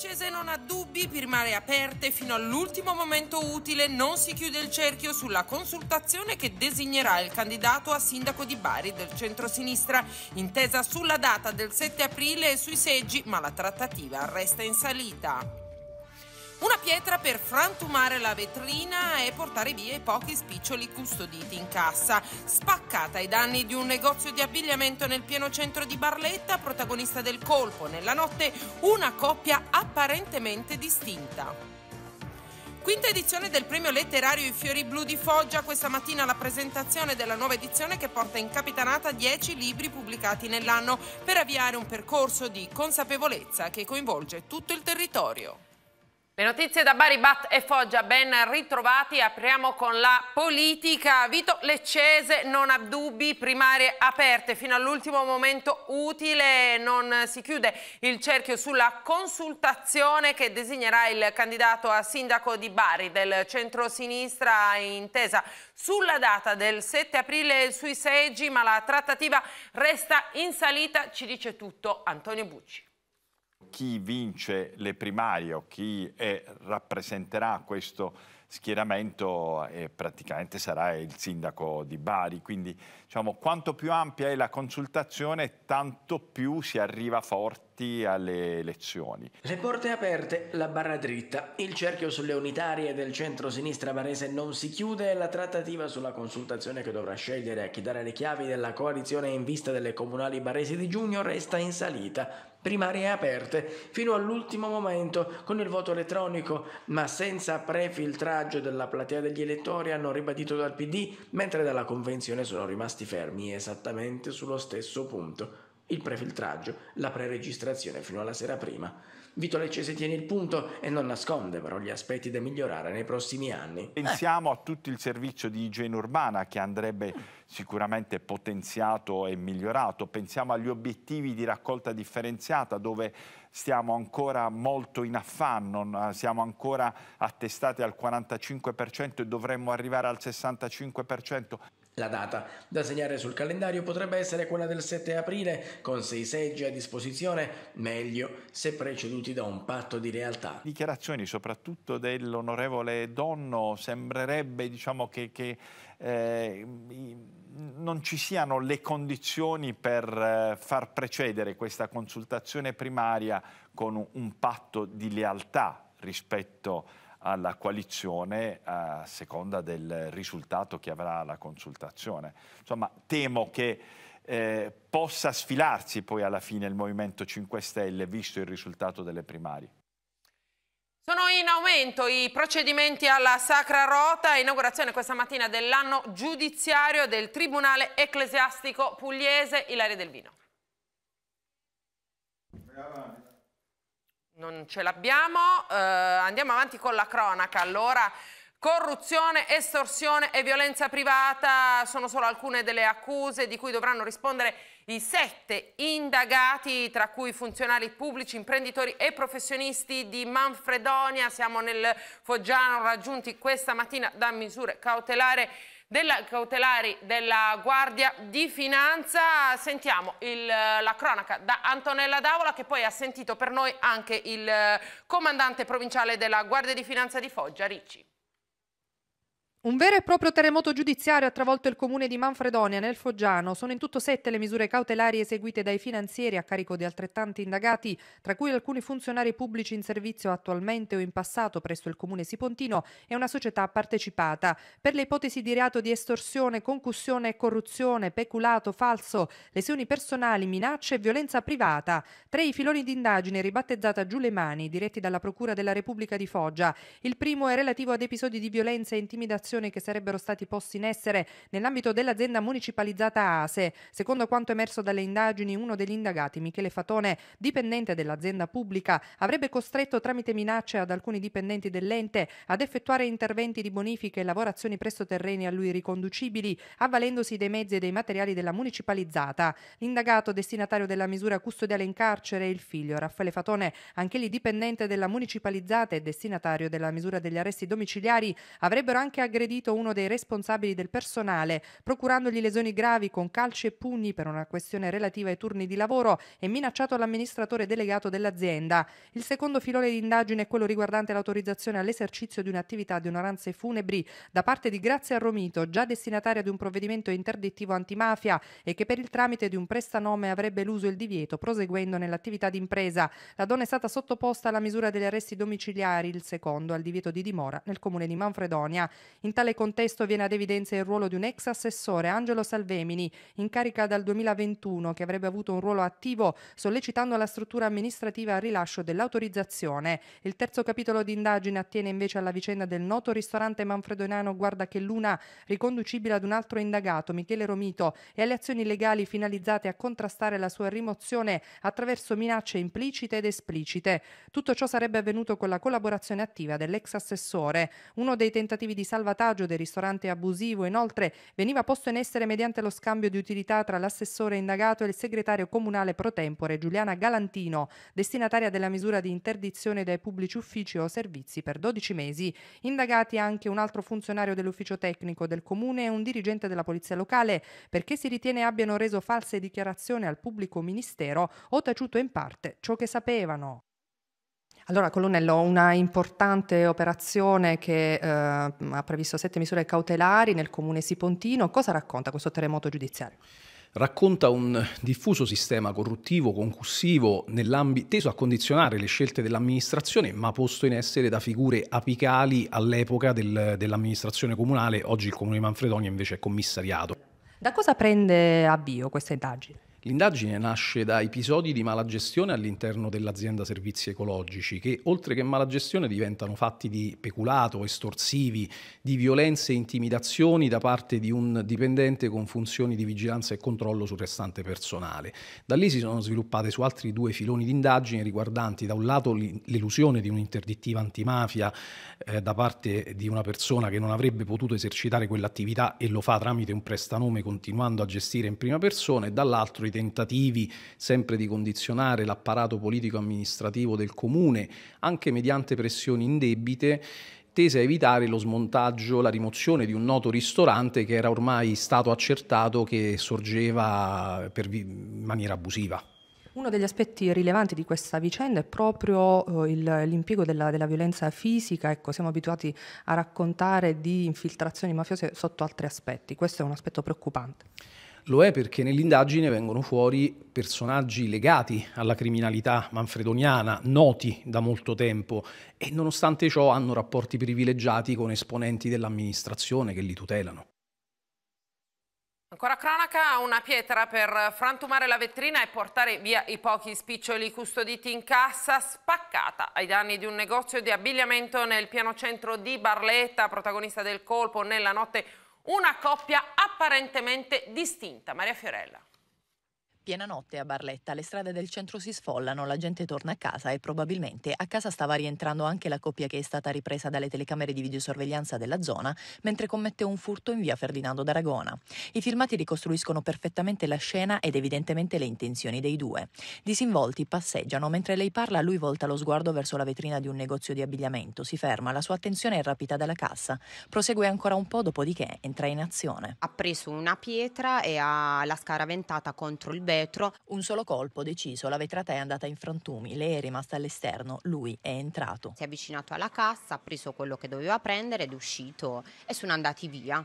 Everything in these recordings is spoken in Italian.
francese non ha dubbi, firmare aperte fino all'ultimo momento utile, non si chiude il cerchio sulla consultazione che designerà il candidato a sindaco di Bari del centro-sinistra, intesa sulla data del 7 aprile e sui seggi, ma la trattativa resta in salita. Una pietra per frantumare la vetrina e portare via i pochi spiccioli custoditi in cassa. Spaccata ai danni di un negozio di abbigliamento nel pieno centro di Barletta, protagonista del colpo nella notte, una coppia apparentemente distinta. Quinta edizione del premio letterario I Fiori Blu di Foggia, questa mattina la presentazione della nuova edizione che porta in capitanata 10 libri pubblicati nell'anno per avviare un percorso di consapevolezza che coinvolge tutto il territorio. Le notizie da Bari, Bat e Foggia ben ritrovati, apriamo con la politica. Vito Leccese non ha dubbi, primarie aperte fino all'ultimo momento utile, non si chiude il cerchio sulla consultazione che designerà il candidato a sindaco di Bari del centro centrosinistra intesa sulla data del 7 aprile sui seggi, ma la trattativa resta in salita, ci dice tutto Antonio Bucci chi vince le primarie o chi è, rappresenterà questo schieramento eh, praticamente sarà il sindaco di Bari. Quindi diciamo, quanto più ampia è la consultazione, tanto più si arriva forti alle elezioni. Le porte aperte, la barra dritta, il cerchio sulle unitarie del centro-sinistra barese non si chiude e la trattativa sulla consultazione che dovrà scegliere a chi dare le chiavi della coalizione in vista delle comunali baresi di giugno resta in salita. Primarie aperte fino all'ultimo momento con il voto elettronico, ma senza prefiltraggio della platea degli elettori, hanno ribadito dal PD, mentre dalla convenzione sono rimasti rimasti fermi esattamente sullo stesso punto. Il prefiltraggio, la preregistrazione fino alla sera prima. Vito Leccese tiene il punto e non nasconde però gli aspetti da migliorare nei prossimi anni. Pensiamo a tutto il servizio di igiene urbana che andrebbe sicuramente potenziato e migliorato. Pensiamo agli obiettivi di raccolta differenziata dove stiamo ancora molto in affanno, siamo ancora attestati al 45% e dovremmo arrivare al 65%. La data da segnare sul calendario potrebbe essere quella del 7 aprile, con sei seggi a disposizione, meglio se preceduti da un patto di realtà. Dichiarazioni soprattutto dell'onorevole Donno sembrerebbe diciamo, che, che eh, non ci siano le condizioni per eh, far precedere questa consultazione primaria con un patto di lealtà rispetto a alla coalizione a seconda del risultato che avrà la consultazione. Insomma, temo che eh, possa sfilarsi poi alla fine il Movimento 5 Stelle, visto il risultato delle primarie. Sono in aumento i procedimenti alla Sacra Rota, inaugurazione questa mattina dell'anno giudiziario del Tribunale Ecclesiastico Pugliese, Ilaria Delvino. Brava. Non ce l'abbiamo, eh, andiamo avanti con la cronaca allora. Corruzione, estorsione e violenza privata sono solo alcune delle accuse di cui dovranno rispondere i sette indagati, tra cui funzionari pubblici, imprenditori e professionisti di Manfredonia. Siamo nel Foggiano, raggiunti questa mattina da misure cautelare della cautelari della Guardia di Finanza. Sentiamo il, la cronaca da Antonella D'Avola che poi ha sentito per noi anche il eh, comandante provinciale della Guardia di Finanza di Foggia, Ricci. Un vero e proprio terremoto giudiziario ha travolto il comune di Manfredonia nel Foggiano. Sono in tutto sette le misure cautelari eseguite dai finanzieri a carico di altrettanti indagati, tra cui alcuni funzionari pubblici in servizio attualmente o in passato presso il comune Sipontino e una società partecipata. Per le ipotesi di reato di estorsione, concussione e corruzione, peculato, falso, lesioni personali, minacce e violenza privata. Tre i filoni di indagine ribattezzata Giù le mani, diretti dalla Procura della Repubblica di Foggia. Il primo è relativo ad episodi di violenza e intimidazione azioni che sarebbero stati posti in essere nell'ambito dell'azienda municipalizzata ASE. Secondo quanto emerso dalle indagini, uno degli indagati, Michele Fatone, dipendente dell'azienda pubblica, avrebbe costretto tramite minacce ad alcuni dipendenti dell'ente ad effettuare interventi di bonifica e lavorazioni presso terreni a lui riconducibili, avvalendosi dei mezzi e dei materiali della municipalizzata. L'indagato destinatario della misura custodiale in carcere è il figlio Raffaele Fatone, anche lì dipendente della municipalizzata e destinatario della misura degli arresti domiciliari, avrebbero anche aggredito aggredito uno dei responsabili del personale, procurandogli lesioni gravi con calci e pugni per una questione relativa ai turni di lavoro e minacciato l'amministratore delegato dell'azienda. Il secondo filone di indagine è quello riguardante l'autorizzazione all'esercizio di un'attività di onoranze funebri da parte di Grazia Romito, già destinataria di un provvedimento interdittivo antimafia e che per il tramite di un prestanome avrebbe l'uso il divieto proseguendo nell'attività d'impresa. La donna è stata sottoposta alla misura degli arresti domiciliari, il secondo al divieto di dimora nel comune di Manfredonia. In in tale contesto viene ad evidenza il ruolo di un ex assessore, Angelo Salvemini, in carica dal 2021, che avrebbe avuto un ruolo attivo sollecitando la struttura amministrativa al rilascio dell'autorizzazione. Il terzo capitolo di indagine attiene invece alla vicenda del noto ristorante Manfredo Enano Guarda che Luna, riconducibile ad un altro indagato, Michele Romito, e alle azioni legali finalizzate a contrastare la sua rimozione attraverso minacce implicite ed esplicite. Tutto ciò sarebbe avvenuto con la collaborazione attiva dell'ex assessore. Uno dei tentativi di salvataggio ricatagio del ristorante abusivo. Inoltre veniva posto in essere mediante lo scambio di utilità tra l'assessore indagato e il segretario comunale pro tempore Giuliana Galantino, destinataria della misura di interdizione dai pubblici uffici o servizi per 12 mesi. Indagati anche un altro funzionario dell'ufficio tecnico del comune e un dirigente della polizia locale perché si ritiene abbiano reso false dichiarazioni al pubblico ministero o taciuto in parte ciò che sapevano. Allora, colonnello, una importante operazione che eh, ha previsto sette misure cautelari nel comune Sipontino. Cosa racconta questo terremoto giudiziario? racconta un diffuso sistema corruttivo, concussivo, teso a condizionare le scelte dell'amministrazione, ma posto in essere da figure apicali all'epoca del, dell'amministrazione comunale. Oggi il comune di Manfredonia invece è commissariato. Da cosa prende avvio questa indagine? L'indagine nasce da episodi di malagestione all'interno dell'azienda servizi ecologici che oltre che malagestione diventano fatti di peculato, estorsivi, di violenze e intimidazioni da parte di un dipendente con funzioni di vigilanza e controllo sul restante personale. Da lì si sono sviluppate su altri due filoni di indagine riguardanti da un lato l'elusione di un'interdittiva antimafia eh, da parte di una persona che non avrebbe potuto esercitare quell'attività e lo fa tramite un prestanome continuando a gestire in prima persona e dall'altro i tentativi sempre di condizionare l'apparato politico-amministrativo del comune, anche mediante pressioni indebite, tese a evitare lo smontaggio, la rimozione di un noto ristorante che era ormai stato accertato che sorgeva in maniera abusiva. Uno degli aspetti rilevanti di questa vicenda è proprio eh, l'impiego della, della, violenza fisica, ecco, siamo abituati a raccontare di infiltrazioni mafiose sotto altri aspetti, questo è un aspetto preoccupante. Lo è perché nell'indagine vengono fuori personaggi legati alla criminalità manfredoniana, noti da molto tempo, e nonostante ciò hanno rapporti privilegiati con esponenti dell'amministrazione che li tutelano. Ancora cronaca, una pietra per frantumare la vetrina e portare via i pochi spiccioli custoditi in cassa, spaccata ai danni di un negozio di abbigliamento nel piano centro di Barletta, protagonista del colpo nella notte una coppia apparentemente distinta. Maria Fiorella. Piena notte a Barletta, le strade del centro si sfollano, la gente torna a casa e probabilmente a casa stava rientrando anche la coppia che è stata ripresa dalle telecamere di videosorveglianza della zona mentre commette un furto in via Ferdinando d'Aragona. I filmati ricostruiscono perfettamente la scena ed evidentemente le intenzioni dei due. Disinvolti passeggiano, mentre lei parla lui volta lo sguardo verso la vetrina di un negozio di abbigliamento, si ferma, la sua attenzione è rapita dalla cassa, prosegue ancora un po' dopodiché entra in azione. Ha preso una pietra e ha la scaraventata contro il vetro, un solo colpo deciso, la vetrata è andata in frantumi, lei è rimasta all'esterno, lui è entrato. Si è avvicinato alla cassa, ha preso quello che doveva prendere ed è uscito e sono andati via.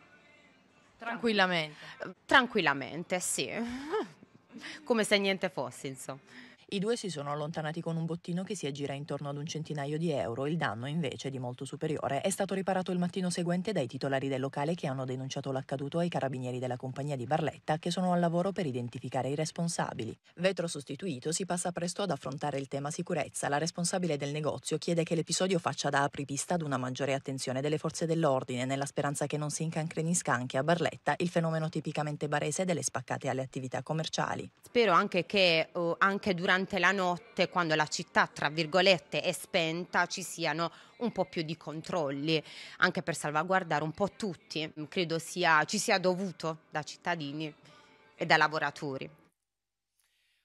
Tranquillamente. Tranquillamente, sì. Come se niente fosse, insomma. I due si sono allontanati con un bottino che si aggira intorno ad un centinaio di euro, il danno invece è di molto superiore è stato riparato il mattino seguente dai titolari del locale che hanno denunciato l'accaduto ai carabinieri della compagnia di Barletta che sono al lavoro per identificare i responsabili. Vetro sostituito si passa presto ad affrontare il tema sicurezza. La responsabile del negozio chiede che l'episodio faccia da apripista ad una maggiore attenzione delle forze dell'ordine nella speranza che non si incancrenisca anche a Barletta il fenomeno tipicamente barese delle spaccate alle attività commerciali. Spero anche che oh, anche durante durante la notte, quando la città, tra virgolette, è spenta, ci siano un po' più di controlli, anche per salvaguardare un po' tutti. Credo sia, ci sia dovuto da cittadini e da lavoratori.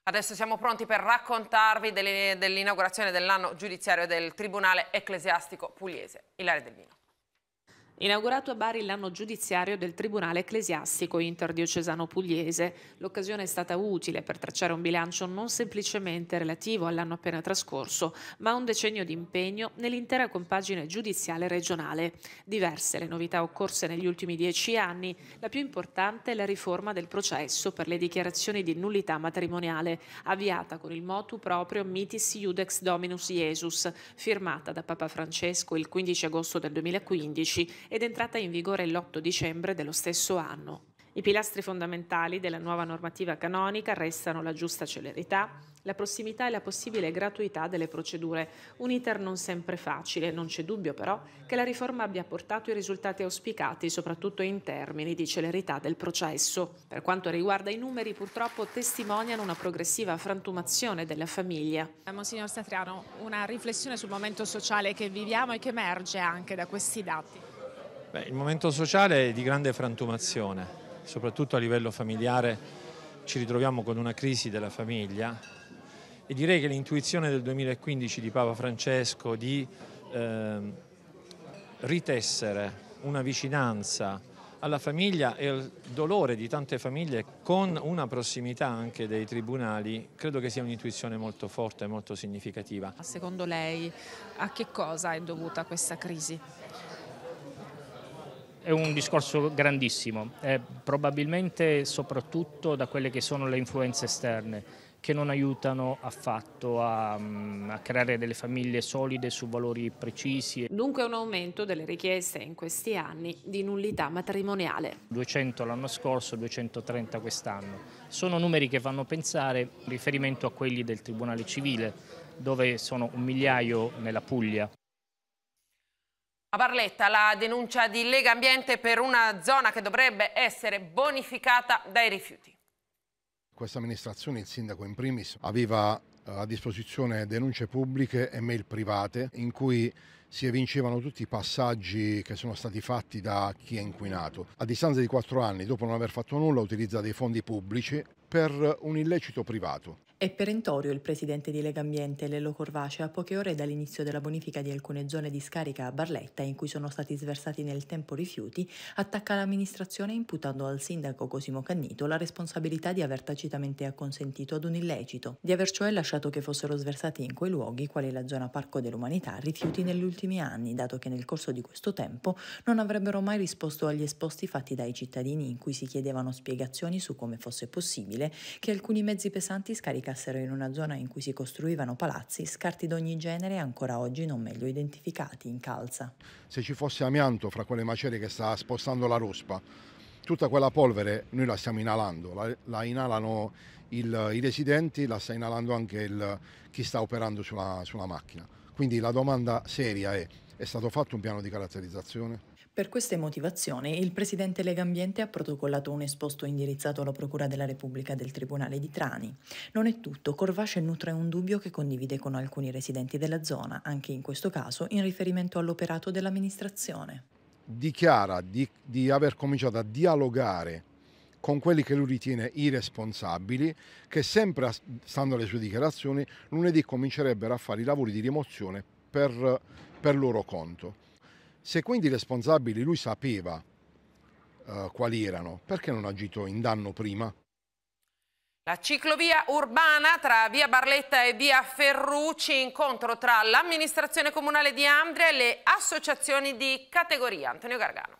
Adesso siamo pronti per raccontarvi dell'inaugurazione dell'anno giudiziario del Tribunale Ecclesiastico Pugliese. Ilaria Del Vino. Inaugurato a Bari l'anno giudiziario del Tribunale Ecclesiastico Interdiocesano Pugliese, l'occasione è stata utile per tracciare un bilancio non semplicemente relativo all'anno appena trascorso, ma a un decennio di impegno nell'intera compagine giudiziale regionale. Diverse le novità occorse negli ultimi dieci anni, la più importante è la riforma del processo per le dichiarazioni di nullità matrimoniale, avviata con il motu proprio Mitis Iudex Dominus Iesus, firmata da Papa Francesco il 15 agosto del 2015 ed è entrata in vigore l'8 dicembre dello stesso anno. I pilastri fondamentali della nuova normativa canonica restano la giusta celerità, la prossimità e la possibile gratuità delle procedure, un iter non sempre facile, non c'è dubbio però che la riforma abbia portato i risultati auspicati, soprattutto in termini di celerità del processo. Per quanto riguarda i numeri, purtroppo testimoniano una progressiva frantumazione della famiglia. Monsignor Satriano, una riflessione sul momento sociale che viviamo e che emerge anche da questi dati. Beh, il momento sociale è di grande frantumazione, soprattutto a livello familiare ci ritroviamo con una crisi della famiglia e direi che l'intuizione del 2015 di Papa Francesco di eh, ritessere una vicinanza alla famiglia e al dolore di tante famiglie con una prossimità anche dei tribunali, credo che sia un'intuizione molto forte e molto significativa. Secondo lei a che cosa è dovuta questa crisi? è un discorso grandissimo, eh, probabilmente soprattutto da quelle che sono le influenze esterne che non aiutano affatto a, mm, a, creare delle famiglie solide su valori precisi. Dunque un aumento delle richieste in questi anni di nullità matrimoniale. 200 l'anno scorso, 230 quest'anno. Sono numeri che fanno pensare riferimento a quelli del Tribunale Civile, dove sono un migliaio nella Puglia. A Barletta la denuncia di Lega Ambiente per una zona che dovrebbe essere bonificata dai rifiuti. Questa amministrazione, il sindaco in primis, aveva eh, a disposizione denunce pubbliche e mail private in cui si evincevano tutti i passaggi che sono stati fatti da chi è inquinato. A distanza di quattro anni, dopo non aver fatto nulla, utilizza dei fondi pubblici per un illecito privato. È perentorio il presidente di Lega Ambiente, Lello Corvace, a poche ore dall'inizio della bonifica di alcune zone di scarica a Barletta, in cui sono stati sversati nel tempo rifiuti, attacca l'amministrazione imputando al sindaco Cosimo Cannito la responsabilità di aver tacitamente acconsentito ad un illecito, di aver cioè lasciato che fossero sversati in quei luoghi, quali la zona Parco dell'Umanità, rifiuti negli ultimi anni, dato che nel corso di questo tempo non avrebbero mai risposto agli esposti fatti dai cittadini in cui si chiedevano spiegazioni su come fosse possibile che alcuni mezzi pesanti scaricassero sbarcassero in una zona in cui si costruivano palazzi, scarti d'ogni genere ancora oggi non meglio identificati in calza. Se ci fosse amianto fra quelle macerie che sta spostando la ruspa, tutta quella polvere noi la stiamo inalando, la, la inalano il, i residenti, la sta inalando anche il, chi sta operando sulla, sulla macchina. Quindi la domanda seria è, è stato fatto un piano di caratterizzazione? Per queste motivazioni il presidente Legambiente ha protocollato un esposto indirizzato alla Procura della Repubblica del Tribunale di Trani. Non è tutto, Corvace nutre un dubbio che condivide con alcuni residenti della zona, anche in questo caso in riferimento all'operato dell'amministrazione. Dichiara di, di aver cominciato a dialogare con quelli che lui ritiene i responsabili, che sempre, stando alle sue dichiarazioni, lunedì comincerebbero a fare i lavori di rimozione per, per loro conto. Se quindi i responsabili lui sapeva eh, quali erano, perché non ha agito in danno prima? La ciclovia urbana tra via Barletta e via Ferrucci, incontro tra l'amministrazione comunale di Andria e le associazioni di categoria. Antonio Gargano.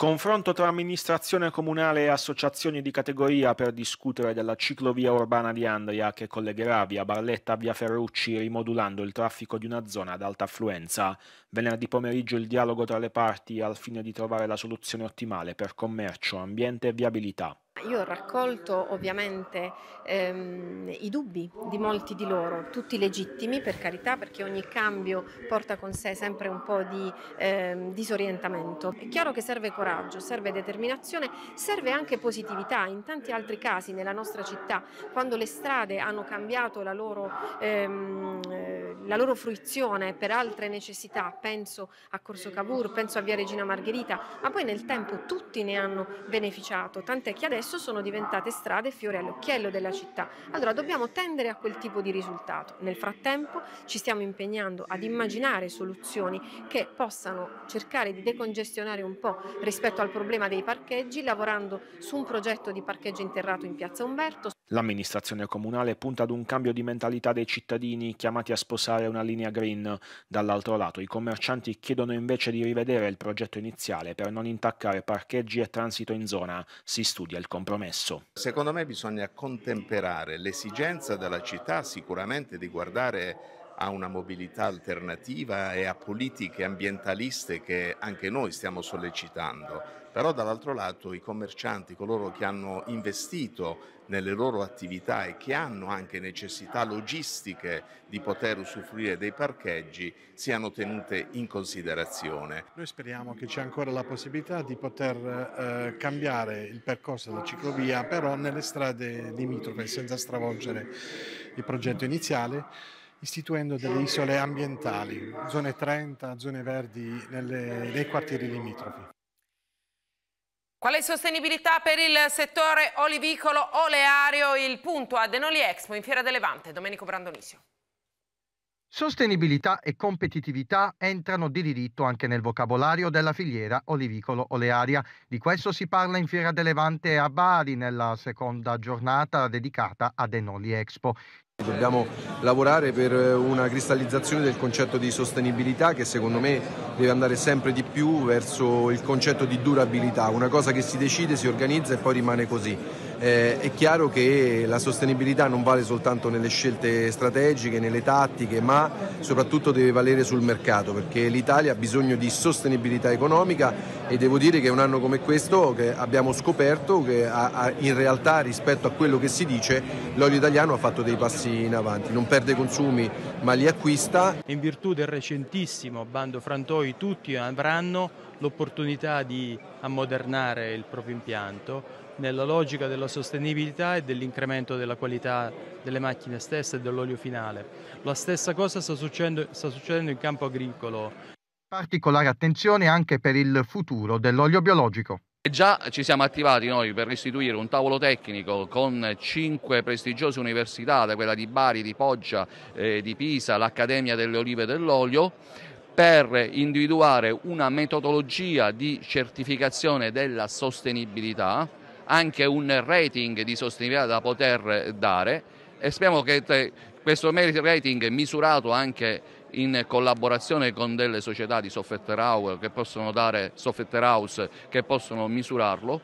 Confronto tra amministrazione comunale e associazioni di categoria per discutere della ciclovia urbana di Andria che collegherà via Barletta a via Ferrucci rimodulando il traffico di una zona ad alta affluenza. Venerdì pomeriggio il dialogo tra le parti al fine di trovare la soluzione ottimale per commercio, ambiente e viabilità. Io ho raccolto ovviamente ehm, i dubbi di molti di loro, tutti legittimi per carità perché ogni cambio porta con sé sempre un po' di ehm, disorientamento. È chiaro che serve coraggio, serve determinazione, serve anche positività. In tanti altri casi nella nostra città, quando le strade hanno cambiato la loro, ehm, eh, la loro fruizione per altre necessità, penso a Corso Cavour, penso a Via Regina Margherita, ma poi nel tempo tutti ne hanno beneficiato, tant'è che adesso adesso sono diventate strade fiore all'occhiello della città. Allora dobbiamo tendere a quel tipo di risultato. Nel frattempo ci stiamo impegnando ad immaginare soluzioni che possano cercare di decongestionare un po' rispetto al problema dei parcheggi, lavorando su un progetto di parcheggio interrato in Piazza Umberto. L'amministrazione comunale punta ad un cambio di mentalità dei cittadini chiamati a sposare una linea green. Dall'altro lato i commercianti chiedono invece di rivedere il progetto iniziale per non intaccare parcheggi e transito in zona. Si studia il compromesso. Secondo me bisogna contemperare l'esigenza della città sicuramente di guardare a una mobilità alternativa e a politiche ambientaliste che anche noi stiamo sollecitando, però dall'altro lato i commercianti, coloro che hanno investito nelle loro attività e che hanno anche necessità logistiche di poter usufruire dei parcheggi, siano tenute in considerazione. Noi speriamo che c'è ancora la possibilità di poter eh, cambiare il percorso della ciclovia, però nelle strade limitrofe, senza stravolgere il progetto iniziale istituendo delle isole ambientali, zone 30, zone verdi nelle, nei quartieri limitrofi. Quale sostenibilità per il settore olivicolo oleario? Il punto a Denoli Expo in Fiera del Levante. Domenico Brandonisio. Sostenibilità e competitività entrano di diritto anche nel vocabolario della filiera olivicolo-olearia. Di questo si parla in Fiera del Levante a Bari nella seconda giornata dedicata a Denoli Expo. Dobbiamo lavorare per eh, una cristallizzazione del concetto di sostenibilità che secondo me deve andare sempre di più verso il concetto di durabilità, una cosa che si decide, si organizza e poi rimane così eh, è chiaro che la sostenibilità non vale soltanto nelle scelte strategiche, nelle tattiche, ma soprattutto deve valere sul mercato perché l'Italia ha bisogno di sostenibilità economica e devo dire che un anno come questo abbiamo scoperto che ha, ha, in realtà rispetto a quello che si dice l'olio italiano ha fatto dei passi in avanti, non perde consumi ma li acquista. In virtù del recentissimo bando Frantoi tutti avranno l'opportunità di ammodernare il proprio impianto nella logica della sostenibilità e dell'incremento della qualità delle macchine stesse e dell'olio finale. La stessa cosa sta succedendo, sta succedendo in campo agricolo. Particolare attenzione anche per il futuro dell'olio biologico. Già ci siamo attivati noi per istituire un tavolo tecnico con cinque prestigiose università, da quella di Bari, di Poggia, eh, di Pisa, l'Accademia delle Olive e dell'Olio, per individuare una metodologia di certificazione della sostenibilità, anche un rating di sostenibilità da poter dare e speriamo che questo merit rating misurato anche in collaborazione con delle società di software house che possono, dare, house, che possono misurarlo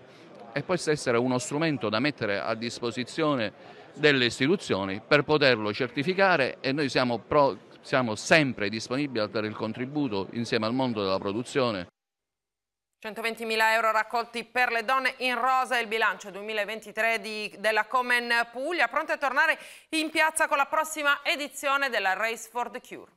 e possa essere uno strumento da mettere a disposizione delle istituzioni per poterlo certificare e noi siamo pro, siamo sempre disponibili a dare il contributo insieme al mondo della produzione. 120.000 euro raccolti per le donne in rosa il bilancio 2023 di, della Comen Puglia, pronte a tornare in piazza con la prossima edizione della Race for the Cure.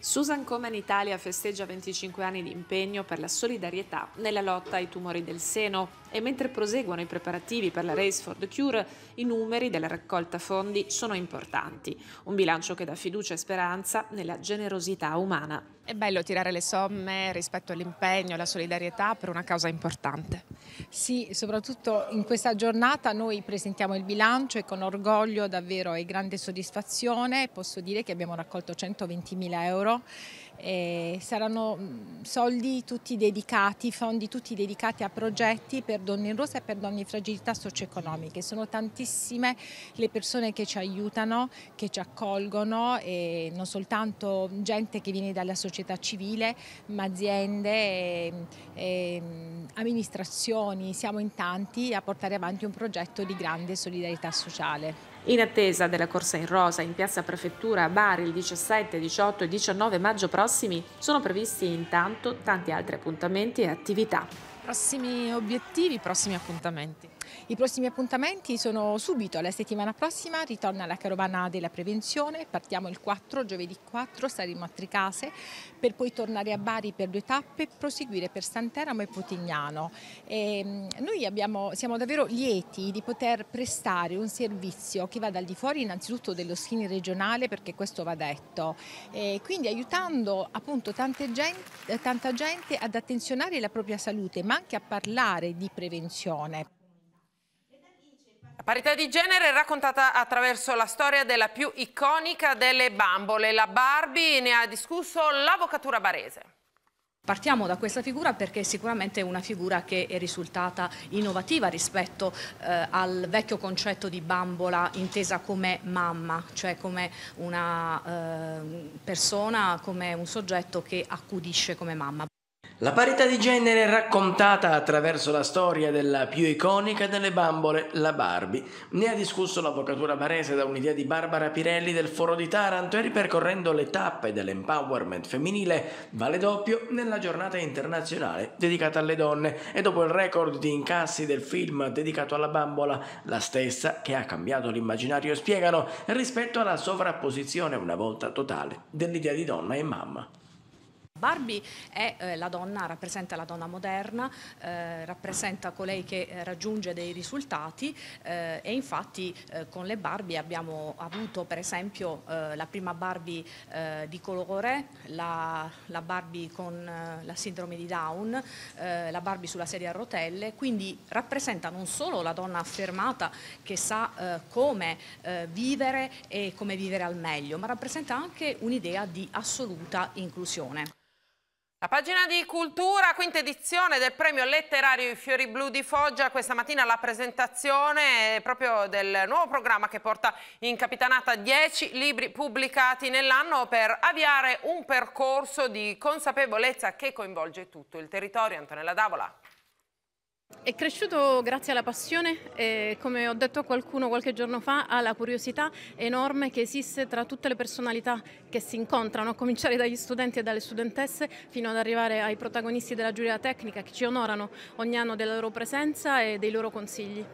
Susan Comen Italia festeggia 25 anni di impegno per la solidarietà nella lotta ai tumori del seno e mentre proseguono i preparativi per la Race for the Cure, i numeri della raccolta fondi sono importanti, un bilancio che dà fiducia e speranza nella generosità umana. È bello tirare le somme rispetto all'impegno, e alla solidarietà per una causa importante. Sì, soprattutto in questa giornata noi presentiamo il bilancio e con orgoglio davvero e grande soddisfazione posso dire che abbiamo raccolto 120.000 euro eh, saranno mm, soldi tutti dedicati, fondi tutti dedicati a progetti per donne in rosa e per donne in fragilità socio-economiche. Sono tantissime le persone che ci aiutano, che ci accolgono, eh, non soltanto gente che viene dalla società civile, ma aziende, eh, amministrazioni, siamo in tanti a portare avanti un progetto di grande solidarietà sociale. In attesa della corsa in rosa in piazza Prefettura a Bari il 17, 18 e 19 maggio prossimi sono previsti intanto tanti altri appuntamenti e attività. Prossimi obiettivi, prossimi appuntamenti. I prossimi appuntamenti sono subito, la settimana prossima ritorna la carovana della prevenzione, partiamo il 4, giovedì 4 saremo a Tricase per poi tornare a Bari per due tappe e proseguire per Santeramo e Potignano. E ehm, noi abbiamo, siamo davvero lieti di poter prestare un servizio che vada al di fuori innanzitutto dello skin regionale perché questo va detto, e eh, quindi aiutando appunto gente, tanta gente ad attenzionare la propria salute ma anche a parlare di prevenzione. La parità di genere è raccontata attraverso la storia della più iconica delle bambole, la Barbie, ne ha discusso l'avvocatura barese. Partiamo da questa figura perché è sicuramente una figura che è risultata innovativa rispetto eh, al vecchio concetto di bambola intesa come mamma, cioè come una eh, persona, come un soggetto che accudisce come mamma. La parità di genere raccontata attraverso la storia della più iconica delle bambole, la Barbie. Ne ha discusso l'avvocatura barese da un'idea di Barbara Pirelli del Foro di Taranto e ripercorrendo le tappe dell'empowerment femminile vale doppio nella giornata internazionale dedicata alle donne e dopo il record di incassi del film dedicato alla bambola, la stessa che ha cambiato l'immaginario spiegano rispetto alla sovrapposizione una volta totale dell'idea di donna e mamma. Barbie è eh, la donna, rappresenta la donna moderna, eh, rappresenta colei che eh, raggiunge dei risultati eh, e infatti eh, con le Barbie abbiamo avuto per esempio eh, la prima Barbie di colore, la, la Barbie con la sindrome di Down, la Barbie sulla sedia a rotelle, quindi rappresenta non solo la donna affermata che sa come vivere e come vivere al meglio, ma rappresenta anche un'idea di assoluta inclusione. La pagina di cultura, quinta edizione del premio letterario I Fiori Blu di Foggia, questa mattina la presentazione proprio del nuovo programma che porta in capitanata 10 libri pubblicati nell'anno per avviare un percorso di consapevolezza che coinvolge tutto il territorio. Antonella Davola. È cresciuto grazie alla passione e come ho detto a qualcuno qualche giorno fa alla curiosità enorme che esiste tra tutte le personalità che si incontrano, a cominciare dagli studenti e dalle studentesse fino ad arrivare ai protagonisti della giuria tecnica che ci onorano ogni anno della loro presenza e dei loro consigli.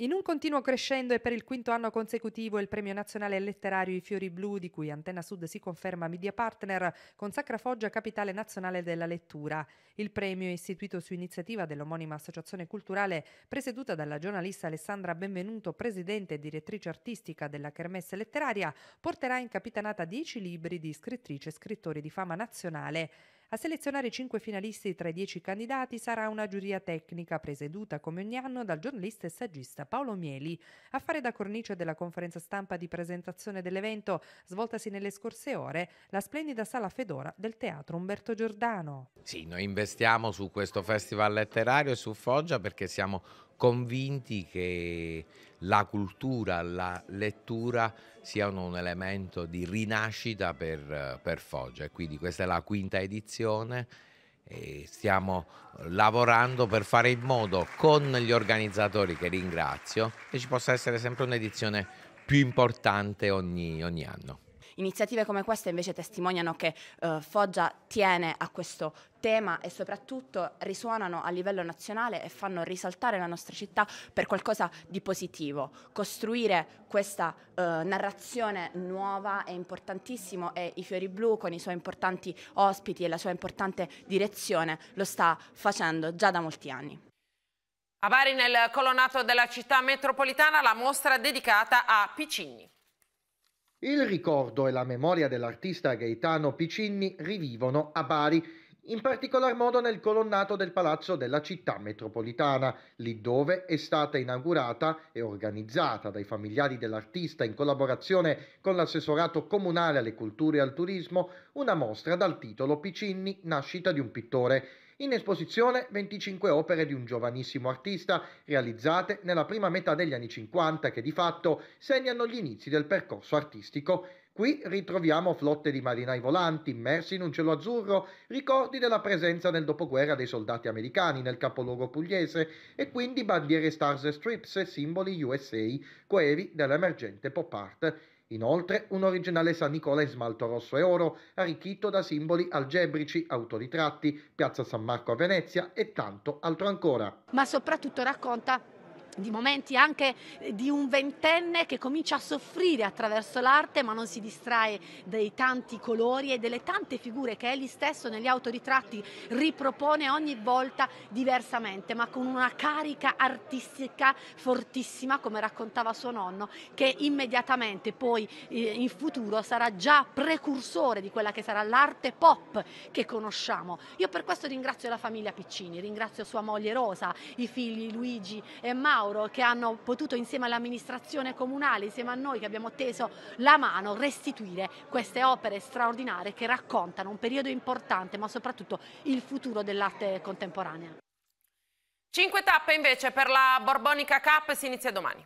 In un continuo crescendo e per il quinto anno consecutivo il premio nazionale letterario I Fiori Blu, di cui Antenna Sud si conferma media partner, consacra Foggia capitale nazionale della lettura. Il premio istituito su iniziativa dell'omonima associazione culturale presieduta dalla giornalista Alessandra Benvenuto, presidente e direttrice artistica della Kermesse Letteraria, porterà in capitanata dieci libri di scrittrice e scrittori di fama nazionale. A selezionare i cinque finalisti tra i dieci candidati sarà una giuria tecnica presieduta come ogni anno dal giornalista e saggista Paolo Mieli. A fare da cornice della conferenza stampa di presentazione dell'evento, svoltasi nelle scorse ore, la splendida sala Fedora del Teatro Umberto Giordano. Sì, noi investiamo su questo festival letterario e su Foggia perché siamo convinti che la cultura, la lettura siano un elemento di rinascita per, per Foggia e quindi questa è la quinta edizione e stiamo lavorando per fare in modo con gli organizzatori che ringrazio che ci possa essere sempre un'edizione più importante ogni, ogni anno. Iniziative come queste invece testimoniano che eh, Foggia tiene a questo tema e soprattutto risuonano a livello nazionale e fanno risaltare la nostra città per qualcosa di positivo. Costruire questa eh, narrazione nuova è importantissimo e i Fiori Blu con i suoi importanti ospiti e la sua importante direzione lo sta facendo già da molti anni. A Bari nel colonnato della città metropolitana la mostra dedicata a Picigni. Il ricordo e la memoria dell'artista Gaetano Piccinni rivivono a Bari in particolar modo nel colonnato del Palazzo della Città Metropolitana, lì dove è stata inaugurata e organizzata dai familiari dell'artista in collaborazione con l'assessorato comunale alle culture e al turismo una mostra dal titolo Piccinni, nascita di un pittore. In esposizione 25 opere di un giovanissimo artista realizzate nella prima metà degli anni 50 che di fatto segnano gli inizi del percorso artistico Qui ritroviamo flotte di marinai volanti immersi in un cielo azzurro, ricordi della presenza nel dopoguerra dei soldati americani nel capoluogo pugliese e quindi bandiere stars and strips e simboli USA, coevi dell'emergente pop art. Inoltre un originale San Nicola in smalto rosso e oro, arricchito da simboli algebrici, autoritratti, piazza San Marco a Venezia e tanto altro ancora. Ma soprattutto racconta di momenti anche eh, di un ventenne che comincia a soffrire attraverso l'arte ma non si distrae dei tanti colori e delle tante figure che egli stesso negli autoritratti ripropone ogni volta diversamente ma con una carica artistica fortissima come raccontava suo nonno che immediatamente poi eh, in futuro sarà già precursore di quella che sarà l'arte pop che conosciamo. Io per questo ringrazio la famiglia Piccini, ringrazio sua moglie Rosa, i figli Luigi e Mauro Mauro che hanno potuto insieme all'amministrazione comunale, insieme a noi che abbiamo teso la mano, restituire queste opere straordinarie che raccontano un periodo importante ma soprattutto il futuro dell'arte contemporanea. Cinque tappe invece per la Borbonica Cup si inizia domani.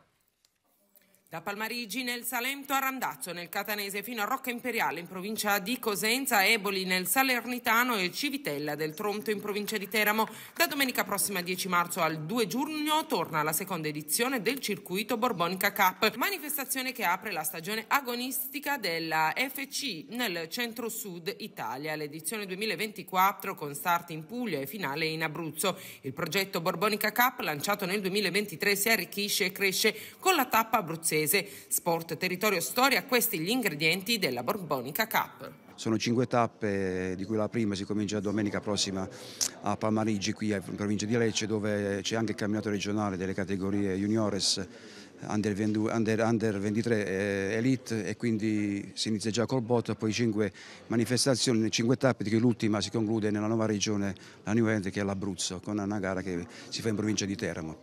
Da Palmarigi nel Salento a Randazzo, nel Catanese fino a Rocca Imperiale in provincia di Cosenza, Eboli nel Salernitano e Civitella del Tronto in provincia di Teramo. Da domenica prossima 10 marzo al 2 giugno torna la seconda edizione del circuito Borbonica Cup, manifestazione che apre la stagione agonistica della FC nel centro-sud Italia, l'edizione 2024 con start in Puglia e finale in Abruzzo. Il progetto Borbonica Cup lanciato nel 2023 si arricchisce e cresce con la tappa abruzzese Valdese. Sport, territorio, storia, questi gli ingredienti della Borbonica Cup. Sono cinque tappe, di cui la prima si comincia domenica prossima a Palmarigi, qui in provincia di Lecce, dove c'è anche il campionato regionale delle categorie juniores under, 22, under, under 23 eh, elite e quindi si inizia già col botto, poi cinque manifestazioni, cinque tappe di cui l'ultima si conclude nella nuova regione, la New End che è l'Abruzzo, con una gara che si fa in provincia di Teramo.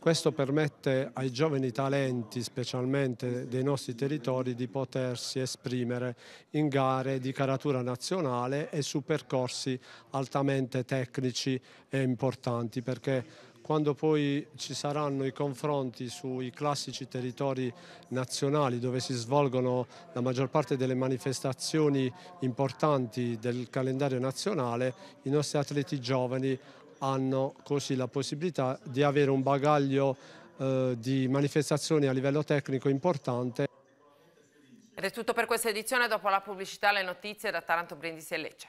Questo permette ai giovani talenti, specialmente dei nostri territori, di potersi esprimere in gare di caratura nazionale e su percorsi altamente tecnici e importanti perché quando poi ci saranno i confronti sui classici territori nazionali dove si svolgono la maggior parte delle manifestazioni importanti del calendario nazionale, i nostri atleti giovani hanno così la possibilità di avere un bagaglio eh, di manifestazioni a livello tecnico importante. Ed è tutto per questa edizione, dopo la pubblicità le notizie da Taranto, Brindisi e Lecce.